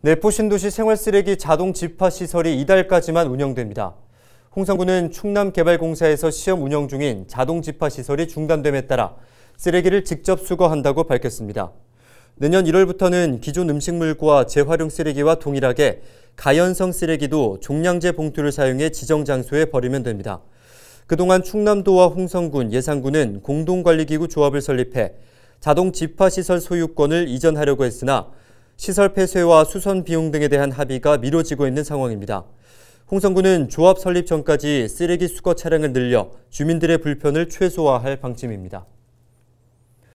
내포 신도시 생활쓰레기 자동 집화 시설이 이달까지만 운영됩니다. 홍성군은 충남개발공사에서 시험 운영 중인 자동 집화 시설이 중단됨에 따라 쓰레기를 직접 수거한다고 밝혔습니다. 내년 1월부터는 기존 음식물과 재활용 쓰레기와 동일하게 가연성 쓰레기도 종량제 봉투를 사용해 지정 장소에 버리면 됩니다. 그동안 충남도와 홍성군, 예산군은 공동관리기구 조합을 설립해 자동 집화시설 소유권을 이전하려고 했으나 시설 폐쇄와 수선 비용 등에 대한 합의가 미뤄지고 있는 상황입니다. 홍성구는 조합 설립 전까지 쓰레기 수거 차량을 늘려 주민들의 불편을 최소화할 방침입니다.